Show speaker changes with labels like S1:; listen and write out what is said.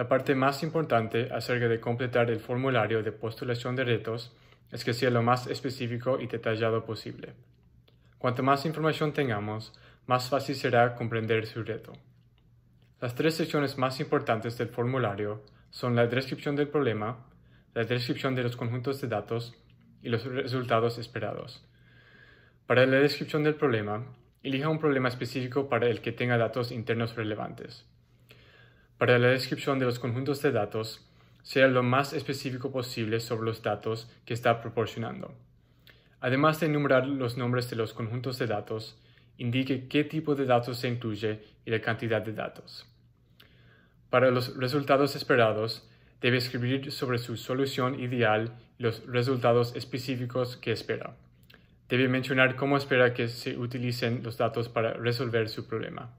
S1: La parte más importante acerca de completar el formulario de postulación de retos es que sea lo más específico y detallado posible. Cuanto más información tengamos, más fácil será comprender su reto. Las tres secciones más importantes del formulario son la descripción del problema, la descripción de los conjuntos de datos y los resultados esperados. Para la descripción del problema, elija un problema específico para el que tenga datos internos relevantes para la descripción de los conjuntos de datos sea lo más específico posible sobre los datos que está proporcionando. Además de enumerar los nombres de los conjuntos de datos, indique qué tipo de datos se incluye y la cantidad de datos. Para los resultados esperados, debe escribir sobre su solución ideal y los resultados específicos que espera. Debe mencionar cómo espera que se utilicen los datos para resolver su problema.